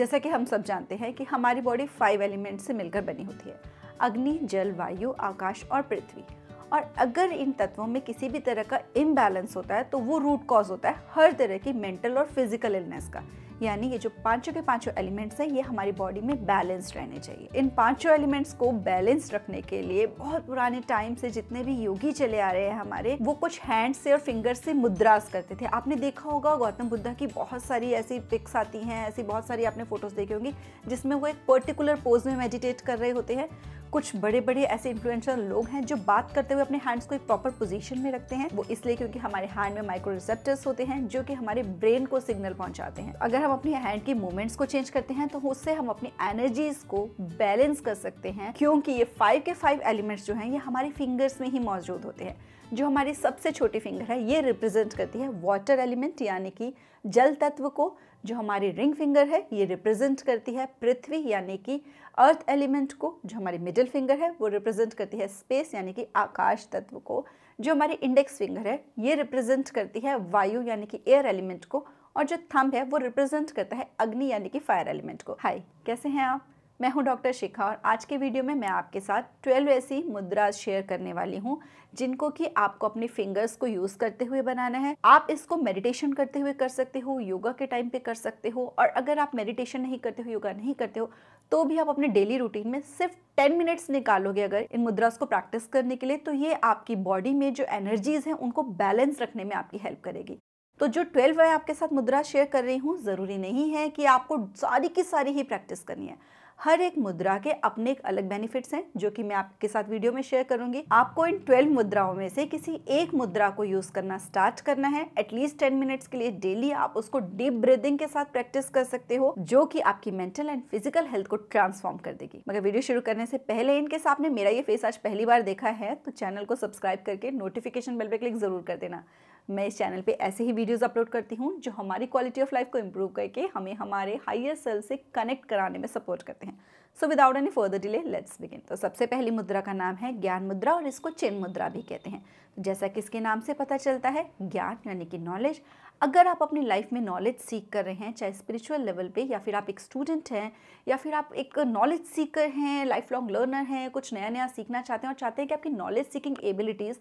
जैसा कि हम सब जानते हैं कि हमारी बॉडी फाइव एलिमेंट से मिलकर बनी होती है अग्नि जल वायु आकाश और पृथ्वी और अगर इन तत्वों में किसी भी तरह का इम्बैलेंस होता है तो वो रूट कॉज होता है हर तरह की मेंटल और फिजिकल इलनेस का यानी ये जो पांचों के पांचों एलिमेंट्स हैं ये हमारी बॉडी में बैलेंस रहने चाहिए इन पांचों एलिमेंट्स को बैलेंस रखने के लिए बहुत पुराने टाइम से जितने भी योगी चले आ रहे हैं हमारे वो कुछ हैंड से और फिंगर से मुद्रास करते थे आपने देखा होगा गौतम बुद्धा की बहुत सारी ऐसी पिक्स आती हैं ऐसी बहुत सारी आपने फोटोज देखी होंगी जिसमें वो एक पर्टिकुलर पोज में मेडिटेट कर रहे होते हैं कुछ बड़े बड़े ऐसे इन्फ्लुएंशियल लोग हैं जो बात करते हुए अपने हैंड्स को एक प्रॉपर पोजीशन में रखते हैं वो इसलिए क्योंकि हमारे हैंड में माइक्रो रिसेप्टर्स होते हैं जो कि हमारे ब्रेन को सिग्नल पहुंचाते हैं अगर हम अपने हैंड की मूवमेंट्स को चेंज करते हैं तो उससे हम अपनी एनर्जीज को बैलेंस कर सकते हैं क्योंकि ये फाइव के फाइव एलिमेंट्स जो हैं ये हमारे फिंगर्स में ही मौजूद होते हैं जो हमारी सबसे छोटी फिंगर है ये रिप्रेजेंट करती है वाटर एलिमेंट यानी कि जल तत्व को जो हमारी रिंग फिंगर है ये रिप्रेजेंट करती है पृथ्वी यानी कि अर्थ एलिमेंट को जो हमारी मिडिल फिंगर है वो रिप्रेजेंट करती है स्पेस यानी कि आकाश तत्व को जो हमारी इंडेक्स फिंगर है ये रिप्रेजेंट करती है वायु यानी कि एयर एलिमेंट को और जो थंब है वो रिप्रेजेंट करता है अग्नि यानी कि फायर एलिमेंट को हाय कैसे हैं आप मैं हूं डॉक्टर शिखा और आज के वीडियो में मैं आपके साथ 12 ऐसी मुद्रा शेयर करने वाली हूं जिनको कि आपको अपने फिंगर्स को यूज़ करते हुए बनाना है आप इसको मेडिटेशन करते हुए कर सकते हो योगा के टाइम पे कर सकते हो और अगर आप मेडिटेशन नहीं करते हो योगा नहीं करते हो तो भी आप अपने डेली रूटीन में सिर्फ टेन मिनट्स निकालोगे अगर इन मुद्रास को प्रैक्टिस करने के लिए तो ये आपकी बॉडी में जो एनर्जीज हैं उनको बैलेंस रखने में आपकी हेल्प करेगी तो जो ट्वेल्व है आपके साथ मुद्रा शेयर कर रही हूँ ज़रूरी नहीं है कि आपको सारी की सारी ही प्रैक्टिस करनी है हर एक मुद्रा के अपने एक अलग बेनिफिट्स हैं जो कि मैं आपके साथ वीडियो में शेयर करूंगी आपको इन ट्वेल्व मुद्राओं में से किसी एक मुद्रा को यूज करना स्टार्ट करना है एटलीस्ट टेन मिनट्स के लिए डेली आप उसको डीप ब्रीदिंग के साथ प्रैक्टिस कर सकते हो जो कि आपकी मेंटल एंड फिजिकल हेल्थ को ट्रांसफॉर्म कर देगी मगर वीडियो शुरू करने से पहले इनके सामने मेरा ये फेस आज पहली बार देखा है तो चैनल को सब्सक्राइब करके नोटिफिकेशन बेल पे क्लिक जरूर कर देना मैं इस चैनल पे ऐसे ही वीडियोस अपलोड करती हूँ जो हमारी क्वालिटी ऑफ लाइफ को इम्प्रूव करके हमें हमारे हाइयर सेल से कनेक्ट कराने में सपोर्ट करते हैं so without any further delay let's begin तो सबसे पहली मुद्रा का नाम है ज्ञान मुद्रा और इसको चेन मुद्रा भी कहते हैं जैसा किसके नाम से पता चलता है ज्ञान यानी कि नॉलेज अगर आप अपनी लाइफ में नॉलेज सीख कर रहे हैं चाहे स्पिरिचुअल लेवल पे या फिर आप एक स्टूडेंट हैं या फिर आप एक नॉलेज सीकर हैं लाइफ लॉन्ग लर्नर हैं कुछ नया नया सीखना चाहते हैं और चाहते हैं कि आपकी नॉलेज सीकिंग एबिलिटीज़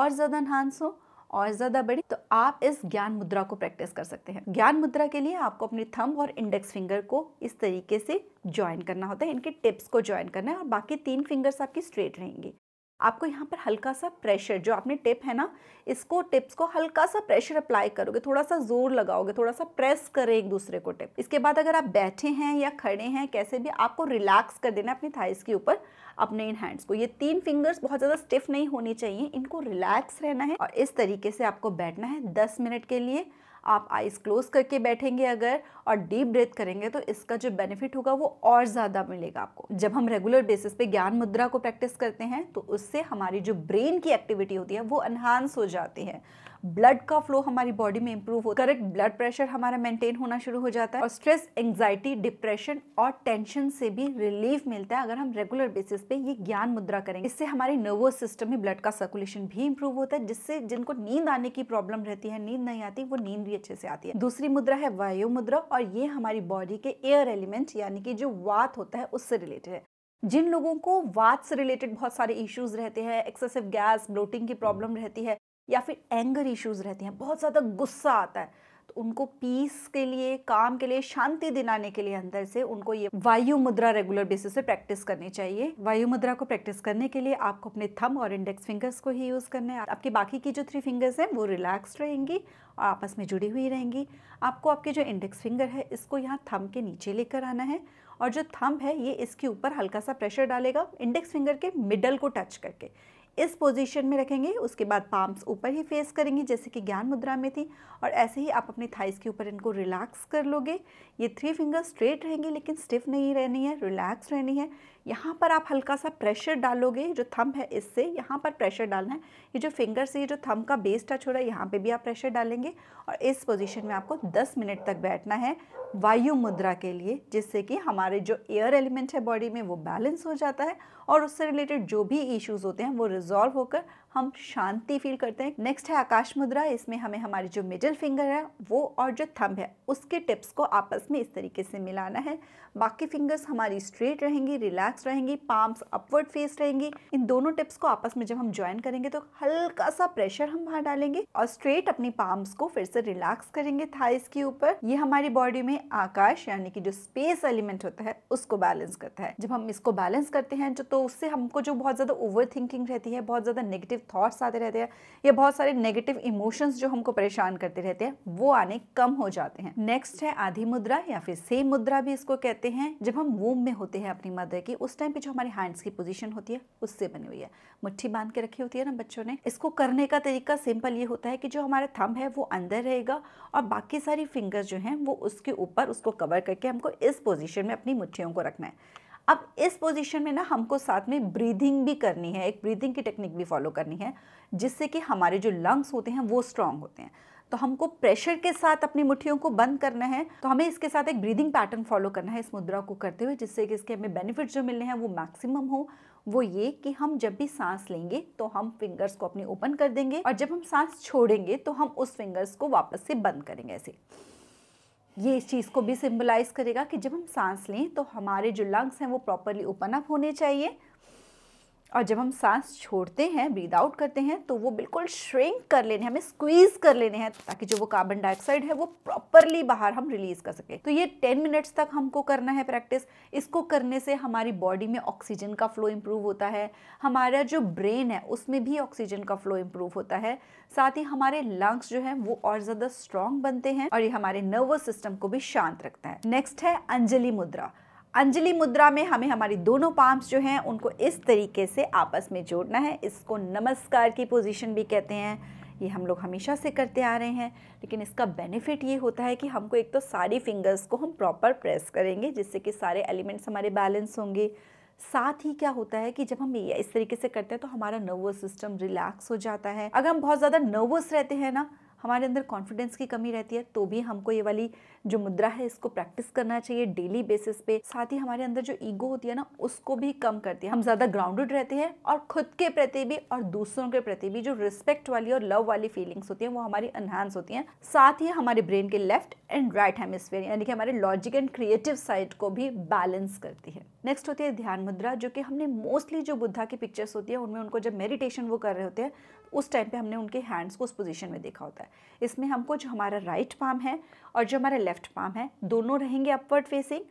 और ज़्यादा इन्हांस हो और ज़्यादा बड़ी तो आप इस ज्ञान मुद्रा को प्रैक्टिस कर सकते हैं ज्ञान मुद्रा के लिए आपको अपने थंब और इंडेक्स फिंगर को इस तरीके से ज्वाइन करना होता है इनके टिप्स को ज्वाइन करना है और बाकी तीन फिंगर्स आपकी स्ट्रेट रहेंगी आपको यहाँ पर हल्का सा प्रेशर जो आपने टिप है ना इसको टिप्स को हल्का सा प्रेशर अप्लाई करोगे थोड़ा सा जोर लगाओगे थोड़ा सा प्रेस करें एक दूसरे को टिप इसके बाद अगर आप बैठे हैं या खड़े हैं कैसे भी आपको रिलैक्स कर देना अपनी थाइस के ऊपर अपने इन हैंड्स को ये तीन फिंगर्स बहुत ज़्यादा स्टिफ नहीं होनी चाहिए इनको रिलैक्स रहना है और इस तरीके से आपको बैठना है दस मिनट के लिए आप आइस क्लोज करके बैठेंगे अगर और डीप ब्रेथ करेंगे तो इसका जो बेनिफिट होगा वो और ज़्यादा मिलेगा आपको जब हम रेगुलर बेसिस पे ज्ञान मुद्रा को प्रैक्टिस करते हैं तो उससे हमारी जो ब्रेन की एक्टिविटी होती है वो एनहांस हो जाती है ब्लड का फ्लो हमारी बॉडी में इंप्रूव हो करेक्ट ब्लड प्रेशर हमारा मेंटेन होना शुरू हो जाता है और स्ट्रेस एंग्जाइटी डिप्रेशन और टेंशन से भी रिलीफ मिलता है अगर हम रेगुलर बेसिस पे ये ज्ञान मुद्रा करेंगे इससे हमारे नर्वस सिस्टम में ब्लड का सर्कुलेशन भी इंप्रूव होता है जिससे जिनको नींद आने की प्रॉब्लम रहती है नींद नहीं आती वो नींद भी अच्छे से आती है दूसरी मुद्रा है वायु मुद्रा और ये हमारी बॉडी के एयर एलिमेंट यानी कि जो वात होता है उससे रिलेटेड है जिन लोगों को वात से रिलेटेड बहुत सारे इश्यूज रहते हैं एक्सेसिव गैस ब्लोटिंग की प्रॉब्लम रहती है या फिर एंगर इश्यूज़ रहते हैं बहुत ज़्यादा गुस्सा आता है तो उनको पीस के लिए काम के लिए शांति दिलाने के लिए अंदर से उनको ये वायु मुद्रा रेगुलर बेसिस पे प्रैक्टिस करनी चाहिए वायु मुद्रा को प्रैक्टिस करने के लिए आपको अपने थम और इंडेक्स फिंगर्स को ही यूज़ करना है आपकी बाकी की जो थ्री फिंगर्स हैं वो रिलैक्स रहेंगी और आपस में जुड़ी हुई रहेंगी आपको आपके जो इंडेक्स फिंगर है इसको यहाँ थम के नीचे लेकर आना है और जो थंब है ये इसके ऊपर हल्का सा प्रेशर डालेगा इंडेक्स फिंगर के मिडल को टच करके इस पोजीशन में रखेंगे उसके बाद पाम्स ऊपर ही फेस करेंगे जैसे कि ज्ञान मुद्रा में थी और ऐसे ही आप अपने थाइस के ऊपर इनको रिलैक्स कर लोगे ये थ्री फिंगर स्ट्रेट रहेंगे लेकिन स्टिफ नहीं रहनी है रिलैक्स रहनी है यहाँ पर आप हल्का सा प्रेशर डालोगे जो थंब है इससे यहाँ पर प्रेशर डालना है ये जो फिंगर से ये जो थंब का बेस टच हो रहा है यहाँ पर भी आप प्रेशर डालेंगे और इस पोजिशन में आपको दस मिनट तक बैठना है वायु मुद्रा के लिए जिससे कि हमारे जो एयर एलिमेंट है बॉडी में वो बैलेंस हो जाता है और उससे रिलेटेड जो भी इश्यूज़ होते हैं वो रिजॉल्व होकर हम शांति फील करते हैं नेक्स्ट है आकाश मुद्रा इसमें हमें हमारी जो मिडिल फिंगर है वो और जो थंब है उसके टिप्स को आपस में इस तरीके से मिलाना है बाकी फिंगर्स हमारी स्ट्रेट रहेंगी रिलैक्स रहेंगी पाम्स अपवर्ड फेस रहेंगी इन दोनों टिप्स को आपस में जब हम ज्वाइन करेंगे तो हल्का सा प्रेशर हम वहाँ डालेंगे और स्ट्रेट अपनी पाम्स को फिर से रिलैक्स करेंगे थाइस के ऊपर ये हमारी बॉडी में आकाश यानी कि जो स्पेस एलिमेंट होता है उसको बैलेंस करता है जब हम इसको बैलेंस करते हैं तो उससे हमको जो बहुत ज्यादा ओवर थिंकिंग रहती है बहुत ज्यादा नेगेटिव नेगेटिव थाट्स आते रहते हैं या बहुत सारे नेगेटिव इमोशंस जो हमको परेशान करते रहते हैं वो आने कम हो जाते हैं नेक्स्ट है आधी मुद्रा या फिर सेम मुद्रा भी इसको कहते हैं जब हम वूम में होते हैं अपनी मदर की उस टाइम पे जो हमारी हैंड्स की पोजिशन होती है उससे बनी हुई है मुट्ठी बांध के रखी होती है ना बच्चों ने इसको करने का तरीका सिंपल ये होता है कि जो हमारे थंब है वो अंदर रहेगा और बाकी सारी फिंगर्स जो हैं वो उसके ऊपर उसको कवर करके हमको इस पोजिशन में अपनी मुठ्ठियों को रखना है अब इस पोजीशन में ना हमको साथ में ब्रीदिंग भी करनी है एक ब्रीदिंग की टेक्निक भी फॉलो करनी है जिससे कि हमारे जो लंग्स होते हैं वो स्ट्रांग होते हैं तो हमको प्रेशर के साथ अपनी मुठ्ठियों को बंद करना है तो हमें इसके साथ एक ब्रीदिंग पैटर्न फॉलो करना है इस मुद्रा को करते हुए जिससे कि इसके हमें बेनिफिट जो मिलने हैं वो मैक्सिमम हो वो ये कि हम जब भी सांस लेंगे तो हम फिंगर्स को अपने ओपन कर देंगे और जब हम सांस छोड़ेंगे तो हम उस फिंगर्स को वापस से बंद करेंगे ऐसे ये इस चीज़ को भी सिम्बलाइज़ करेगा कि जब हम सांस लें तो हमारे जो लंग्स हैं वो प्रॉपरली ओपन अप होने चाहिए और जब हम सांस छोड़ते हैं ब्रीद आउट करते हैं तो वो बिल्कुल श्रिंक कर लेने हमें स्क्वीज़ कर लेने हैं ताकि जो वो कार्बन डाइऑक्साइड है वो प्रॉपरली बाहर हम रिलीज़ कर सकें तो ये टेन मिनट्स तक हमको करना है प्रैक्टिस इसको करने से हमारी बॉडी में ऑक्सीजन का फ्लो इम्प्रूव होता है हमारा जो ब्रेन है उसमें भी ऑक्सीजन का फ्लो इम्प्रूव होता है साथ ही हमारे लंग्स जो है वो और ज़्यादा स्ट्रॉन्ग बनते हैं और ये हमारे नर्वस सिस्टम को भी शांत रखता है नेक्स्ट है अंजलि मुद्रा अंजलि मुद्रा में हमें हमारी दोनों पाम्स जो हैं उनको इस तरीके से आपस में जोड़ना है इसको नमस्कार की पोजीशन भी कहते हैं ये हम लोग हमेशा से करते आ रहे हैं लेकिन इसका बेनिफिट ये होता है कि हमको एक तो सारी फिंगर्स को हम प्रॉपर प्रेस करेंगे जिससे कि सारे एलिमेंट्स हमारे बैलेंस होंगे साथ ही क्या होता है कि जब हम इस तरीके से करते हैं तो हमारा नर्वस सिस्टम रिलैक्स हो जाता है अगर हम बहुत ज़्यादा नर्वस रहते हैं ना हमारे अंदर कॉन्फिडेंस की कमी रहती है तो भी हमको ये वाली जो मुद्रा है इसको प्रैक्टिस करना चाहिए डेली बेसिस पे साथ ही हमारे अंदर जो ईगो होती है ना उसको भी कम करती है हम ज़्यादा ग्राउंडेड रहते हैं और खुद के प्रति भी और दूसरों के प्रति भी जो रिस्पेक्ट वाली और लव वाली फीलिंग्स होती हैं वो हमारी एनहांस होती हैं साथ ही हमारे ब्रेन के लेफ्ट एंड राइट हेमिस्फेयर यानी कि हमारे लॉजिक एंड क्रिएटिव साइड को भी बैलेंस करती है नेक्स्ट होती है ध्यान मुद्रा जो कि हमने मोस्टली जो बुद्धा की पिक्चर्स होती है उनमें उनको जब मेडिटेशन वो कर रहे होते हैं उस टाइम पे हमने उनके हैंड्स को उस पोजीशन में देखा होता है इसमें हमको जो हमारा राइट पाम है और जो हमारा लेफ्ट पाम है दोनों रहेंगे अपवर्ड फेसिंग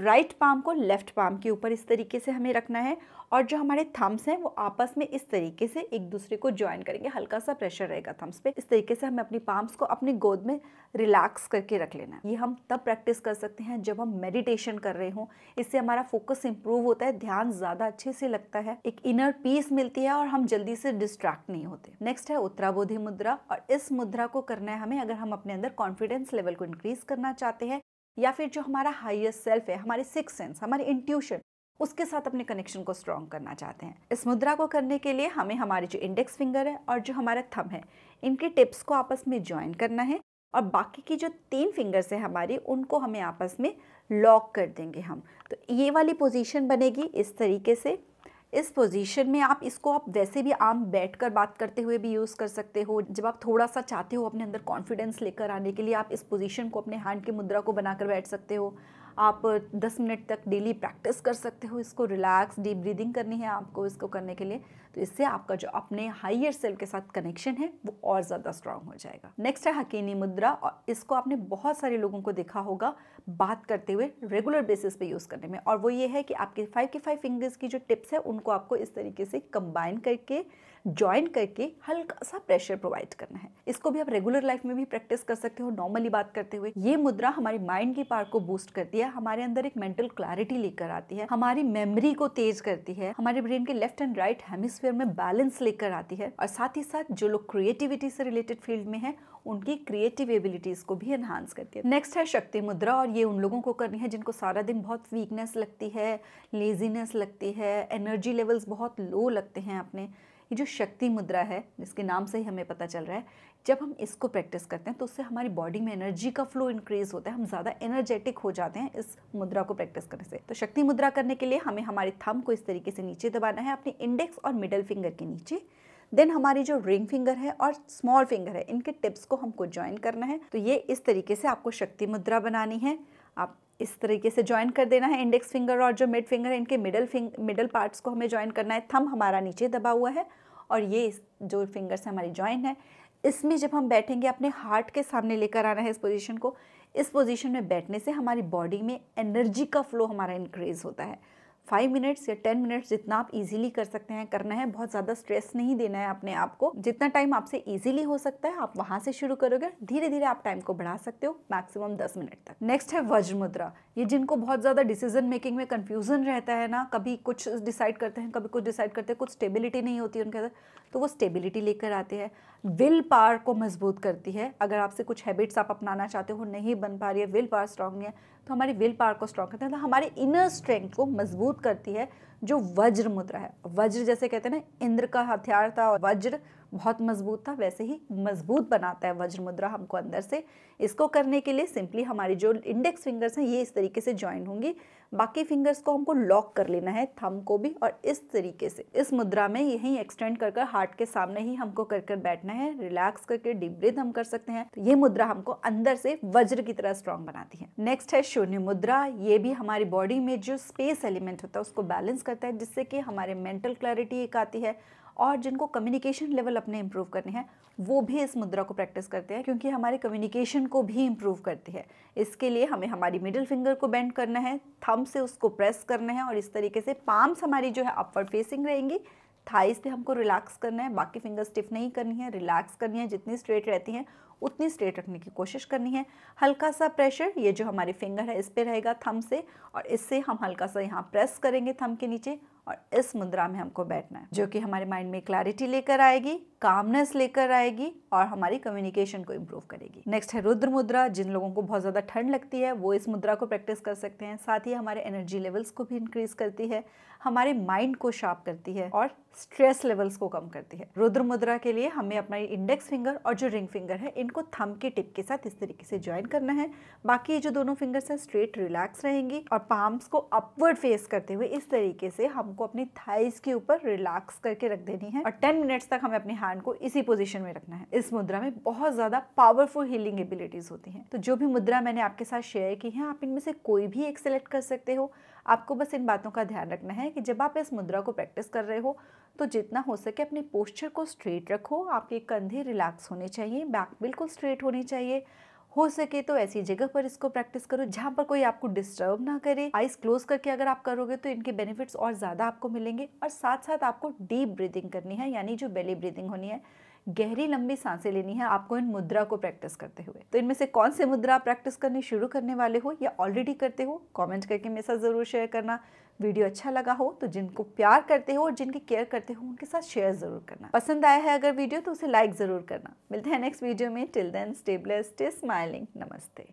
राइट पाम को लेफ़्ट पाम के ऊपर इस तरीके से हमें रखना है और जो हमारे थम्स हैं वो आपस में इस तरीके से एक दूसरे को ज्वाइन करेंगे हल्का सा प्रेशर रहेगा थम्स पे इस तरीके से हमें अपनी पाम्स को अपनी गोद में रिलैक्स करके रख लेना ये हम तब प्रैक्टिस कर सकते हैं जब हम मेडिटेशन कर रहे हों इससे हमारा फोकस इंप्रूव होता है ध्यान ज़्यादा अच्छे से लगता है एक इनर पीस मिलती है और हम जल्दी से डिस्ट्रैक्ट नहीं होते नेक्स्ट है उत्तराबोधि मुद्रा और इस मुद्रा को करना है हमें अगर हम अपने अंदर कॉन्फिडेंस लेवल को इंक्रीज करना चाहते हैं या फिर जो हमारा हाइएस्ट सेल्फ है हमारे सिक्स सेंस हमारे इंट्यूशन उसके साथ अपने कनेक्शन को स्ट्रॉन्ग करना चाहते हैं इस मुद्रा को करने के लिए हमें हमारे जो इंडेक्स फिंगर है और जो हमारा थम है इनके टिप्स को आपस में ज्वाइन करना है और बाकी की जो तीन फिंगर्स है हमारी उनको हमें आपस में लॉक कर देंगे हम तो ये वाली पोजीशन बनेगी इस तरीके से इस पोजीशन में आप इसको आप वैसे भी आम बैठ कर बात करते हुए भी यूज़ कर सकते हो जब आप थोड़ा सा चाहते हो अपने अंदर कॉन्फिडेंस लेकर आने के लिए आप इस पोजीशन को अपने हैंड की मुद्रा को बनाकर बैठ सकते हो आप 10 मिनट तक डेली प्रैक्टिस कर सकते हो इसको रिलैक्स डीप ब्रीदिंग करनी है आपको इसको करने के लिए तो इससे आपका जो अपने हाइयर सेल के साथ कनेक्शन है वो और ज़्यादा स्ट्रांग हो जाएगा नेक्स्ट है हकीनी मुद्रा और इसको आपने बहुत सारे लोगों को देखा होगा बात करते हुए रेगुलर बेसिस पे यूज़ करने में और वो ये है कि आपके फाइव के फाइव फिंगर्स की जो टिप्स है उनको आपको इस तरीके से कंबाइन करके ज्वाइन करके हल्का सा प्रेशर प्रोवाइड करना है इसको भी आप रेगुलर लाइफ में भी प्रैक्टिस कर सकते हो नॉर्मली बात करते हुए ये मुद्रा हमारी माइंड की पावर को बूस्ट करती है हमारे अंदर एक मेंटल क्लैरिटी लेकर आती है हमारी मेमोरी को तेज करती है हमारे ब्रेन के लेफ्ट एंड राइट हेमिस्फेयर में बैलेंस लेकर आती है और साथ ही साथ जो लोग क्रिएटिविटी से रिलेटेड फील्ड में है उनकी क्रिएटिव एबिलिटीज को भी एनहांस करती है नेक्स्ट है शक्ति मुद्रा और ये उन लोगों को करनी है जिनको सारा दिन बहुत वीकनेस लगती है लेजीनेस लगती है एनर्जी लेवल्स बहुत लो लगते हैं अपने ये जो शक्ति मुद्रा है जिसके नाम से ही हमें पता चल रहा है जब हम इसको प्रैक्टिस करते हैं तो उससे हमारी बॉडी में एनर्जी का फ्लो इंक्रीज होता है हम ज़्यादा एनर्जेटिक हो जाते हैं इस मुद्रा को प्रैक्टिस करने से तो शक्ति मुद्रा करने के लिए हमें हमारे थम को इस तरीके से नीचे दबाना है अपने इंडेक्स और मिडल फिंगर के नीचे देन हमारी जो रिंग फिंगर है और स्मॉल फिंगर है इनके टिप्स को हमको ज्वाइन करना है तो ये इस तरीके से आपको शक्ति मुद्रा बनानी है आप इस तरीके से ज्वाइन कर देना है इंडेक्स फिंगर और जो मिड फिंगर है इनके मिडल फिंग मिडल पार्ट्स को हमें ज्वाइन करना है थम हमारा नीचे दबा हुआ है और ये जो फिंगर्स हमारी ज्वाइन है इसमें जब हम बैठेंगे अपने हार्ट के सामने लेकर आना है इस पोजीशन को इस पोजीशन में बैठने से हमारी बॉडी में एनर्जी का फ्लो हमारा इंक्रीज़ होता है फाइव मिनट्स या टेन मिनट्स जितना आप इजीली कर सकते हैं करना है बहुत ज़्यादा स्ट्रेस नहीं देना है अपने आप को जितना टाइम आपसे इजीली हो सकता है आप वहाँ से शुरू करोगे धीरे धीरे आप टाइम को बढ़ा सकते हो मैक्सिमम दस मिनट तक नेक्स्ट है वज्र मुद्रा ये जिनको बहुत ज़्यादा डिसीजन मेकिंग में कन्फ्यूजन रहता है ना कभी कुछ डिसाइड करते हैं कभी कुछ डिसाइड करते हैं कुछ स्टेबिलिटी नहीं होती है उनके अंदर तो वो स्टेबिलिटी लेकर आते हैं विल पावर को मजबूत करती है अगर आपसे कुछ हैबिट्स आप अपनाना चाहते हो नहीं बन पा रही है विल पावर स्ट्रांग नहीं है तो हमारी विल पावर को स्ट्रांग करती है तो हमारे इनर स्ट्रेंथ को मजबूत करती है जो वज्र मुद्रा है वज्र जैसे कहते हैं ना इंद्र का हथियार था और वज्र बहुत मजबूत था वैसे ही मजबूत बनाता है वज्र मुद्रा हमको अंदर से इसको करने के लिए सिंपली हमारी जो इंडेक्स फिंगर्स हैं ये इस तरीके से ज्वाइन होंगी बाकी फिंगर्स को हमको लॉक कर लेना है थम को भी और इस तरीके से इस मुद्रा में यही एक्सटेंड कर हार्ट के सामने ही हमको कर कर बैठना है रिलैक्स करके डीप ब्रीथ हम कर सकते हैं तो ये मुद्रा हमको अंदर से वज्र की तरह स्ट्रांग बनाती है नेक्स्ट है शून्य मुद्रा ये भी हमारी बॉडी में जो स्पेस एलिमेंट होता है उसको बैलेंस करता है जिससे कि हमारे मेंटल क्लैरिटी एक आती है और जिनको कम्युनिकेशन लेवल अपने इम्प्रूव करने हैं वो भी इस मुद्रा को प्रैक्टिस करते हैं क्योंकि हमारे कम्युनिकेशन को भी इम्प्रूव करती है इसके लिए हमें हमारी मिडिल फिंगर को बेंड करना है थम से उसको प्रेस करना है और इस तरीके से पाम्स हमारी जो है अपवर्ड फेसिंग रहेंगी थाइस पे हमको रिलैक्स करना है बाकी फिंगर स्टिफ नहीं करनी है रिलैक्स करनी है जितनी स्ट्रेट रहती हैं उतनी स्ट्रेट रखने की कोशिश करनी है हल्का सा प्रेशर ये जो हमारी फिंगर है इस पर रहेगा थम से और इससे हम हल्का सा यहाँ प्रेस करेंगे थम के नीचे और इस मुद्रा में हमको बैठना है जो कि हमारे माइंड में क्लैरिटी लेकर आएगी कामनेस लेकर आएगी और हमारी कम्युनिकेशन को इम्प्रूव करेगी नेक्स्ट है रुद्र मुद्रा जिन लोगों को बहुत ज़्यादा ठंड लगती है वो इस मुद्रा को प्रैक्टिस कर सकते हैं साथ ही हमारे एनर्जी लेवल्स को भी इंक्रीज करती है हमारे माइंड को शार्प करती है और स्ट्रेस लेवल्स को कम करती है रुद्र मुद्रा के लिए हमें अपना इंडेक्स फिंगर और जो रिंग फिंगर है इनको थम के टिप के साथ इस तरीके से ज्वाइन करना है बाकी जो दोनों फिंगर्स हैं स्ट्रेट रिलैक्स रहेंगी और पाम्स को अपवर्ड फेस करते हुए इस तरीके से हम को अपनी थाइस के ऊपर रिलैक्स करके रख देनी है और टेन मिनट्स तक हमें अपने हैंड को इसी पोजिशन में रखना है इस मुद्रा में बहुत ज़्यादा पावरफुल हीलिंग एबिलिटीज़ होती हैं तो जो भी मुद्रा मैंने आपके साथ शेयर की है आप इनमें से कोई भी एक सेलेक्ट कर सकते हो आपको बस इन बातों का ध्यान रखना है कि जब आप इस मुद्रा को प्रैक्टिस कर रहे हो तो जितना हो सके अपने पोस्चर को स्ट्रेट रखो आपके कंधे रिलैक्स होने चाहिए बैक बिल्कुल स्ट्रेट होनी चाहिए हो सके तो ऐसी जगह पर इसको प्रैक्टिस करो जहाँ पर कोई आपको डिस्टर्ब ना करे आइस क्लोज करके अगर आप करोगे तो इनके बेनिफिट्स और ज़्यादा आपको मिलेंगे और साथ साथ आपको डीप ब्रीदिंग करनी है यानी जो बेली ब्रीदिंग होनी है गहरी लंबी सांसें लेनी है आपको इन मुद्रा को प्रैक्टिस करते हुए तो इनमें से कौन से मुद्रा आप प्रैक्टिस करनी शुरू करने वाले हो या ऑलरेडी करते हो कमेंट करके मेरे साथ ज़रूर शेयर करना वीडियो अच्छा लगा हो तो जिनको प्यार करते हो और जिनकी केयर करते हो उनके साथ शेयर ज़रूर करना पसंद आया है अगर वीडियो तो उसे लाइक ज़रूर करना मिलते हैं नेक्स्ट वीडियो में till then stay blessed stay smiling नमस्ते